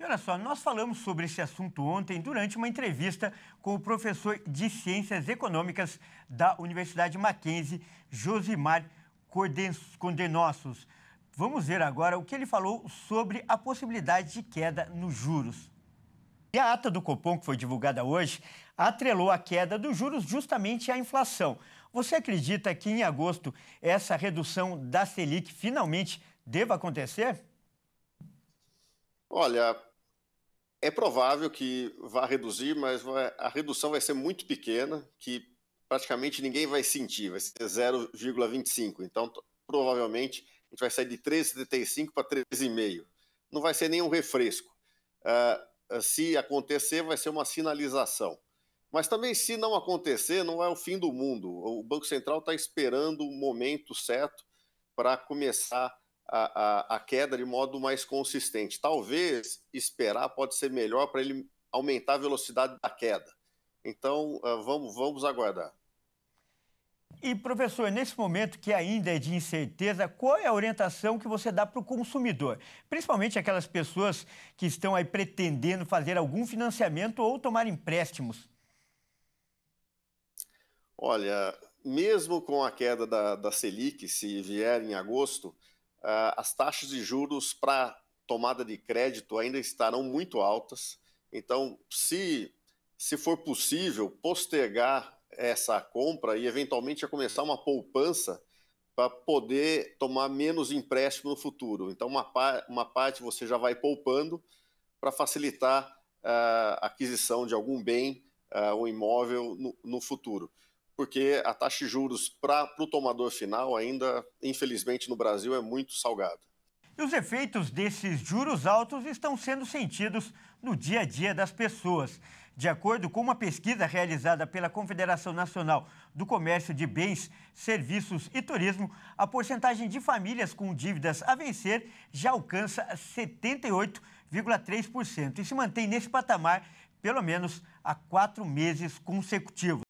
E olha só, nós falamos sobre esse assunto ontem durante uma entrevista com o professor de Ciências Econômicas da Universidade Mackenzie, Josimar Condenossos. Vamos ver agora o que ele falou sobre a possibilidade de queda nos juros. E a ata do Copom, que foi divulgada hoje, atrelou a queda dos juros justamente à inflação. Você acredita que em agosto essa redução da Selic finalmente deva acontecer? Olha, é provável que vá reduzir, mas vai, a redução vai ser muito pequena, que praticamente ninguém vai sentir, vai ser 0,25. Então, provavelmente, a gente vai sair de 3,75 para 3,5. Não vai ser nenhum refresco. Uh, se acontecer, vai ser uma sinalização. Mas também, se não acontecer, não é o fim do mundo. O Banco Central está esperando o momento certo para começar a, a, a queda de modo mais consistente. Talvez esperar pode ser melhor para ele aumentar a velocidade da queda. Então, uh, vamos, vamos aguardar. E, professor, nesse momento que ainda é de incerteza, qual é a orientação que você dá para o consumidor? Principalmente aquelas pessoas que estão aí pretendendo fazer algum financiamento ou tomar empréstimos. Olha, mesmo com a queda da, da Selic, se vier em agosto, ah, as taxas de juros para tomada de crédito ainda estarão muito altas. Então, se, se for possível, postergar essa compra e eventualmente começar uma poupança para poder tomar menos empréstimo no futuro. Então, uma, par uma parte você já vai poupando para facilitar ah, a aquisição de algum bem, uh, imóvel no, no futuro porque a taxa de juros para o tomador final ainda, infelizmente, no Brasil é muito salgada. E os efeitos desses juros altos estão sendo sentidos no dia a dia das pessoas. De acordo com uma pesquisa realizada pela Confederação Nacional do Comércio de Bens, Serviços e Turismo, a porcentagem de famílias com dívidas a vencer já alcança 78,3% e se mantém nesse patamar pelo menos há quatro meses consecutivos.